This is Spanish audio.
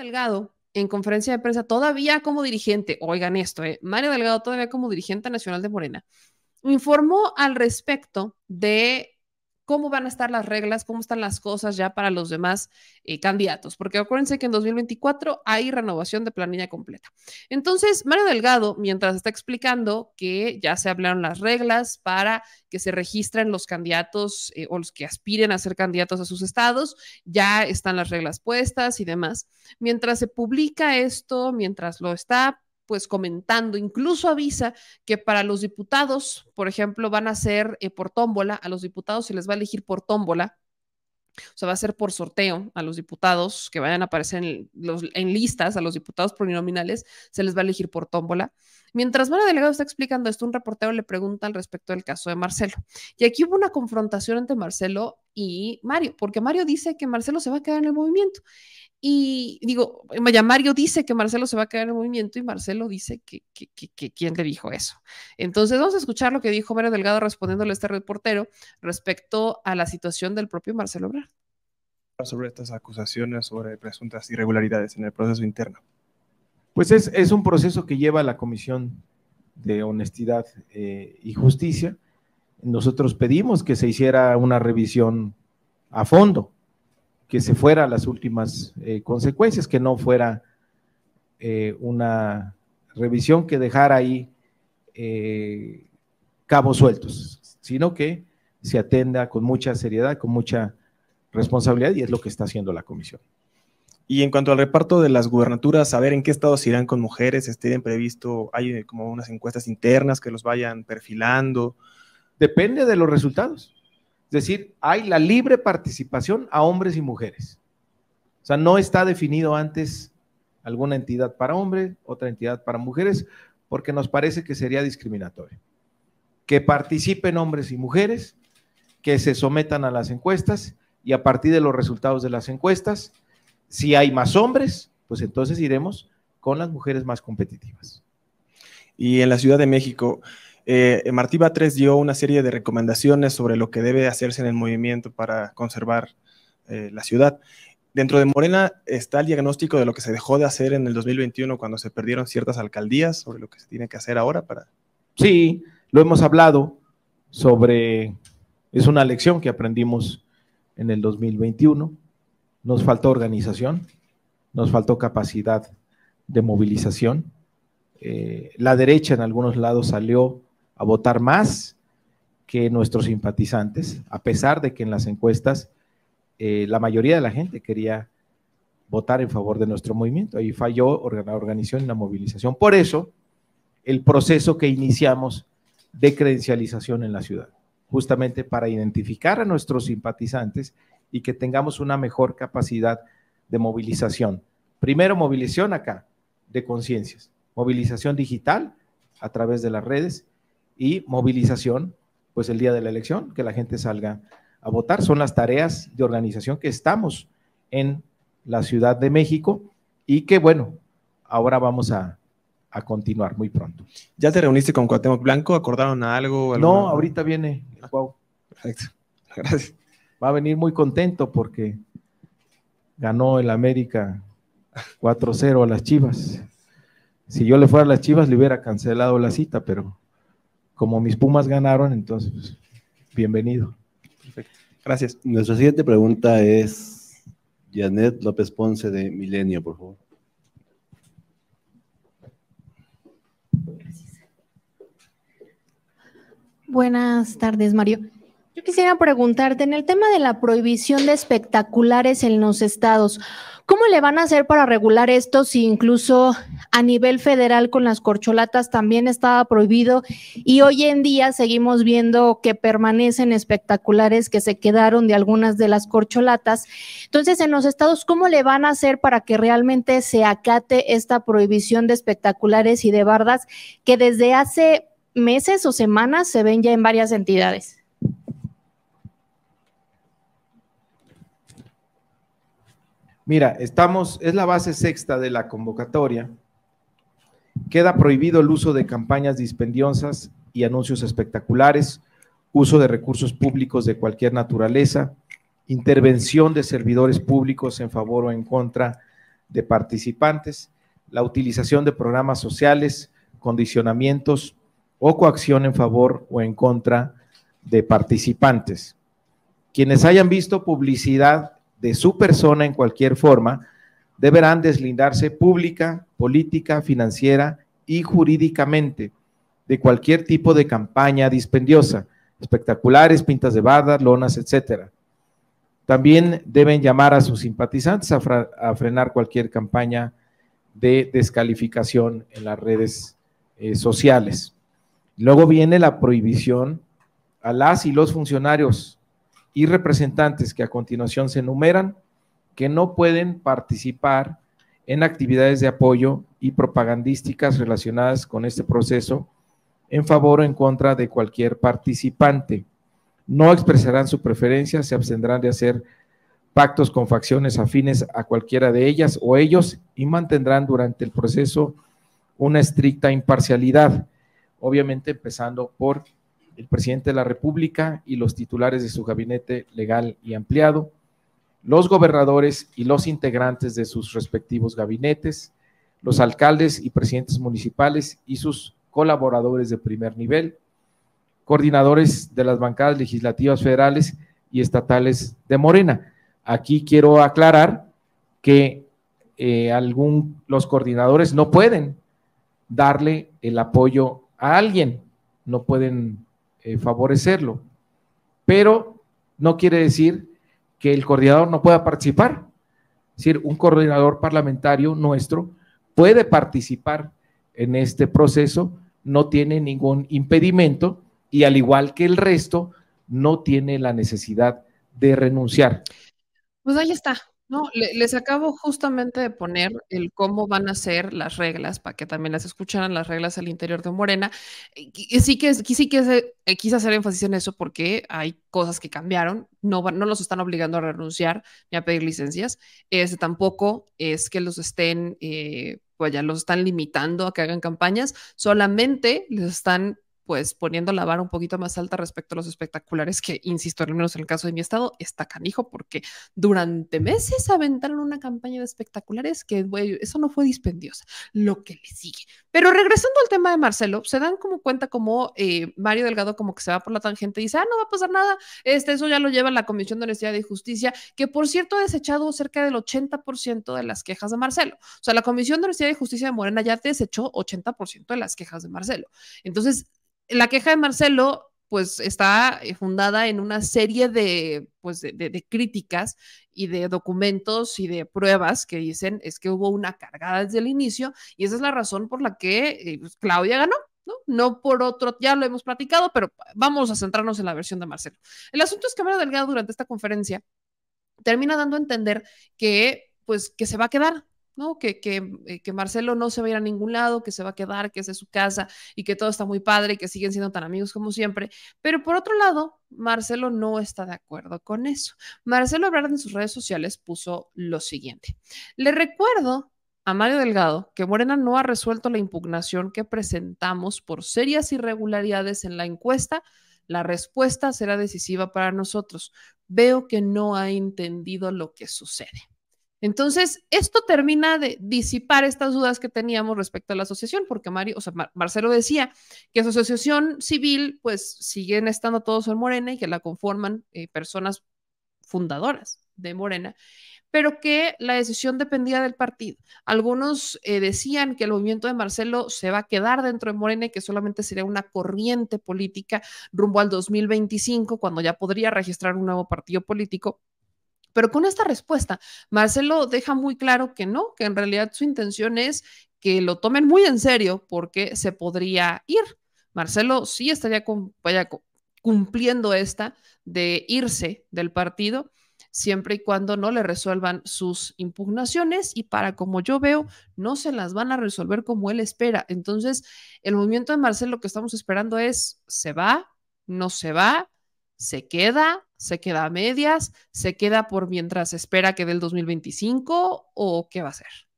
Delgado, en conferencia de prensa, todavía como dirigente, oigan esto, eh, Mario Delgado todavía como dirigente nacional de Morena, informó al respecto de cómo van a estar las reglas, cómo están las cosas ya para los demás eh, candidatos, porque acuérdense que en 2024 hay renovación de planilla completa. Entonces, Mario Delgado, mientras está explicando que ya se hablaron las reglas para que se registren los candidatos eh, o los que aspiren a ser candidatos a sus estados, ya están las reglas puestas y demás. Mientras se publica esto, mientras lo está pues comentando, incluso avisa que para los diputados, por ejemplo, van a ser eh, por tómbola, a los diputados se les va a elegir por tómbola, o sea, va a ser por sorteo a los diputados que vayan a aparecer en, los, en listas, a los diputados plurinominales, se les va a elegir por tómbola. Mientras Mara Delgado está explicando esto, un reportero le pregunta al respecto del caso de Marcelo. Y aquí hubo una confrontación entre Marcelo y Mario, porque Mario dice que Marcelo se va a quedar en el movimiento. Y digo, vaya, Mario dice que Marcelo se va a quedar en el movimiento y Marcelo dice que, que, que, quién le dijo eso. Entonces vamos a escuchar lo que dijo Mario Delgado respondiéndole a este reportero respecto a la situación del propio Marcelo Obrar. Sobre estas acusaciones sobre presuntas irregularidades en el proceso interno. Pues es, un proceso que lleva la Comisión de Honestidad eh, y Justicia. Nosotros pedimos que se hiciera una revisión a fondo, que se fueran las últimas eh, consecuencias, que no fuera eh, una revisión que dejara ahí cabos sueltos, sino que se atenda con mucha seriedad, con mucha responsabilidad y es lo que está haciendo la comisión. Y en cuanto al reparto de las gubernaturas, saber en qué estados irán con mujeres, estén previsto, hay eh, como unas encuestas internas que los vayan perfilando. Depende de los resultados. Es decir, hay la libre participación a hombres y mujeres. O sea, no está definido antes alguna entidad para hombres, otra entidad para mujeres, porque nos parece que sería discriminatorio. Que participen hombres y mujeres, que se sometan a las encuestas y a partir de los resultados de las encuestas, si hay más hombres, pues entonces iremos con las mujeres más competitivas. Y en la Ciudad de México, eh, Martí Batres dio una serie de recomendaciones sobre lo que debe hacerse en el movimiento para conservar eh, la ciudad. Dentro de Morena está el diagnóstico de lo que se dejó de hacer en el 2021 cuando se perdieron ciertas alcaldías, sobre lo que se tiene que hacer ahora para... Sí, lo hemos hablado sobre... Es una lección que aprendimos en el 2021 nos faltó organización, nos faltó capacidad de movilización. Eh, la derecha en algunos lados salió a votar más que nuestros simpatizantes, a pesar de que en las encuestas eh, la mayoría de la gente quería votar en favor de nuestro movimiento. Ahí falló la organización y la movilización. Por eso, el proceso que iniciamos de credencialización en la ciudad, justamente para identificar a nuestros simpatizantes y que tengamos una mejor capacidad de movilización. Primero, movilización acá, de conciencias, movilización digital a través de las redes y movilización, pues el día de la elección, que la gente salga a votar. Son las tareas de organización que estamos en la Ciudad de México y que, bueno, ahora vamos a, a continuar muy pronto. ¿Ya te reuniste con Cuauhtémoc Blanco? ¿Acordaron algo? No, ahorita viene. Wow. Ah, perfecto. Gracias va a venir muy contento porque ganó el América 4-0 a las Chivas. Si yo le fuera a las Chivas, le hubiera cancelado la cita, pero como mis Pumas ganaron, entonces, pues, bienvenido. Perfecto. Gracias. Nuestra siguiente pregunta es Janet López Ponce de Milenio, por favor. Buenas tardes, Mario quisiera preguntarte, en el tema de la prohibición de espectaculares en los estados, ¿cómo le van a hacer para regular esto si incluso a nivel federal con las corcholatas también estaba prohibido y hoy en día seguimos viendo que permanecen espectaculares que se quedaron de algunas de las corcholatas? Entonces, en los estados, ¿cómo le van a hacer para que realmente se acate esta prohibición de espectaculares y de bardas que desde hace meses o semanas se ven ya en varias entidades? Mira, estamos, es la base sexta de la convocatoria. Queda prohibido el uso de campañas dispendiosas y anuncios espectaculares, uso de recursos públicos de cualquier naturaleza, intervención de servidores públicos en favor o en contra de participantes, la utilización de programas sociales, condicionamientos o coacción en favor o en contra de participantes. Quienes hayan visto publicidad de su persona en cualquier forma, deberán deslindarse pública, política, financiera y jurídicamente de cualquier tipo de campaña dispendiosa, espectaculares, pintas de bardas, lonas, etcétera. También deben llamar a sus simpatizantes a, frenar cualquier campaña de descalificación en las redes eh, sociales. Luego viene la prohibición a las y los funcionarios y representantes que a continuación se enumeran que no pueden participar en actividades de apoyo y propagandísticas relacionadas con este proceso en favor o en contra de cualquier participante. No expresarán su preferencia, se abstendrán de hacer pactos con facciones afines a cualquiera de ellas o ellos y mantendrán durante el proceso una estricta imparcialidad, obviamente empezando por el presidente de la República y los titulares de su gabinete legal y ampliado, los gobernadores y los integrantes de sus respectivos gabinetes, los alcaldes y presidentes municipales y sus colaboradores de primer nivel, coordinadores de las bancadas legislativas federales y estatales de Morena. Aquí quiero aclarar que eh, algunos los coordinadores no pueden darle el apoyo a alguien, no pueden eh, favorecerlo. Pero no quiere decir que el coordinador no pueda participar. Es decir, un coordinador parlamentario nuestro puede participar en este proceso, no tiene ningún impedimento y al igual que el resto, no tiene la necesidad de renunciar. Pues ahí está, no, les acabo justamente de poner el cómo van a ser las reglas para que también las escucharan las reglas al interior de Morena. Y, eh, eh, sí que sí que eh, quise hacer énfasis en eso porque hay cosas que cambiaron, no, no los están obligando a renunciar ni a pedir licencias, es, este, tampoco es que los estén, pues ya los están limitando a que hagan campañas, solamente les están pues poniendo la vara un poquito más alta respecto a los espectaculares, que insisto, al menos en el caso de mi estado, está canijo, porque durante meses aventaron una campaña de espectaculares que, eso no fue dispendiosa, lo que le sigue. Pero regresando al tema de Marcelo, se dan como cuenta como eh, Mario Delgado como que se va por la tangente y dice, ah, no va a pasar nada, este, eso ya lo lleva la Comisión de Honestidad y Justicia, que por cierto ha desechado cerca del 80% de las quejas de Marcelo. O sea, la Comisión de Honestidad y Justicia de Morena ya desechó 80% de las quejas de Marcelo. Entonces, la queja de Marcelo pues está eh, fundada en una serie de, pues de, críticas y de documentos y de pruebas que dicen es que hubo una cargada desde el inicio y esa es la razón por la que eh, pues, Claudia ganó. ¿no? no por otro, ya lo hemos platicado, pero vamos a centrarnos en la versión de Marcelo. El asunto es que Mara Delgado durante esta conferencia termina dando a entender que pues que se va a quedar, eh, que, Marcelo no se va a ir a ningún lado, que se va a quedar, que es de su casa y que todo está muy padre y que siguen siendo tan amigos como siempre. Pero por otro lado, Marcelo no está de acuerdo con eso. Marcelo Ebrard en sus redes sociales puso lo siguiente. Le recuerdo a Mario Delgado que Morena no ha resuelto la impugnación que presentamos por serias irregularidades en la encuesta. La respuesta será decisiva para nosotros. Veo que no ha entendido lo que sucede. Entonces, esto termina de disipar estas dudas que teníamos respecto a la asociación, porque Mario, o Marcelo decía que su asociación civil, pues siguen estando todos en Morena y que la conforman eh, personas fundadoras de Morena, pero que la decisión dependía del partido. Algunos eh, decían que el movimiento de Marcelo se va a quedar dentro de Morena y que solamente sería una corriente política rumbo al 2025, cuando ya podría registrar un nuevo partido político pero con esta respuesta, Marcelo deja muy claro que no, que en realidad su intención es que lo tomen muy en serio porque se podría ir. Marcelo sí estaría cumpliendo esta de irse del partido siempre y cuando no le resuelvan sus impugnaciones y para como yo veo, no se las van a resolver como él espera. Entonces, el movimiento de Marcelo que estamos esperando es, ¿se va? ¿No se va? ¿Se queda? ¿Se queda a medias? ¿Se queda por mientras espera que del 2025 o qué va a ser?